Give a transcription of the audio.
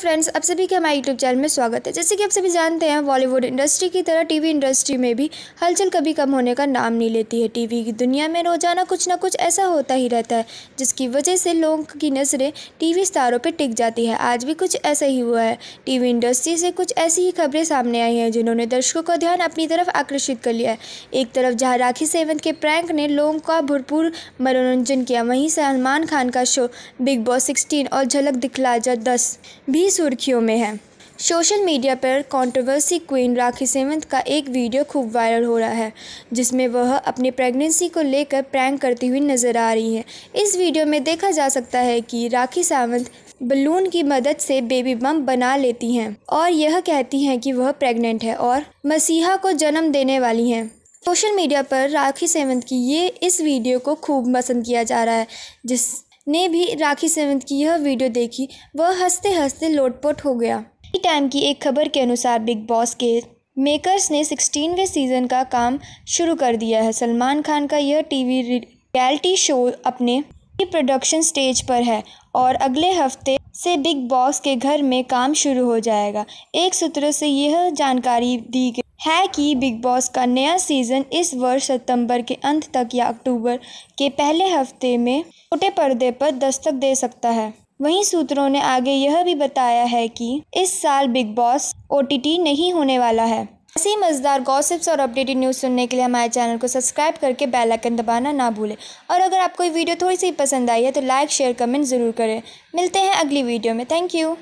friends आप सभी के हमारे यूट्यूब चैनल में स्वागत है जैसे कि आप सभी जानते हैं बॉलीवुड इंडस्ट्री की तरह टीवी इंडस्ट्री में भी हलचल कभी कम होने का नाम नहीं लेती है टीवी की दुनिया में रोजाना कुछ ना कुछ ऐसा होता ही रहता है जिसकी वजह से लोगों की नज़रें टीवी स्टारों पर टिक जाती है आज भी कुछ ऐसा ही हुआ है टीवी इंडस्ट्री से कुछ ऐसी ही खबरें सामने आई हैं जिन्होंने दर्शकों का ध्यान अपनी तरफ आकर्षित कर लिया है एक तरफ जहाँ राखी सेवंत के प्रैंक ने लोगों का भरपूर मनोरंजन किया वहीं सलमान खान का शो बिग बॉस सिक्सटीन और झलक दिखला जा दस भी भी सुर्खियों में है सोशल मीडिया पर कंट्रोवर्सी क्वीन राखी सेवंत का एक वीडियो खूब वायरल हो रहा है जिसमें वह अपनी प्रेगनेंसी को लेकर प्रैंक करती हुई नजर आ रही है इस वीडियो में देखा जा सकता है कि राखी सावंत बलून की मदद से बेबी बम बना लेती हैं और यह कहती हैं कि वह प्रेग्नेंट है और मसीहा को जन्म देने वाली हैं सोशल मीडिया पर राखी सेवंत की ये इस वीडियो को खूब पसंद किया जा रहा है जिस ने भी राखी सेवंत की यह वीडियो देखी वह हंसते हंसते लोटपोट हो गया टाइम की एक खबर के अनुसार बिग बॉस के मेकर्स ने सिक्सटीनवें सीज़न का काम शुरू कर दिया है सलमान खान का यह टीवी रियलिटी शो अपने प्रोडक्शन स्टेज पर है और अगले हफ्ते से बिग बॉस के घर में काम शुरू हो जाएगा एक सूत्र से यह जानकारी दी गई है कि बिग बॉस का नया सीज़न इस वर्ष सितंबर के अंत तक या अक्टूबर के पहले हफ्ते में छोटे पर्दे पर दस्तक दे सकता है वहीं सूत्रों ने आगे यह भी बताया है कि इस साल बिग बॉस ओ नहीं होने वाला है ऐसे मज़ेदार गॉसिप्स और अपडेटेड न्यूज़ सुनने के लिए हमारे चैनल को सब्सक्राइब करके बेल आइकन दबाना ना भूलें और अगर आपको ये वीडियो थोड़ी सी पसंद आई है तो लाइक शेयर कमेंट ज़रूर करें मिलते हैं अगली वीडियो में थैंक यू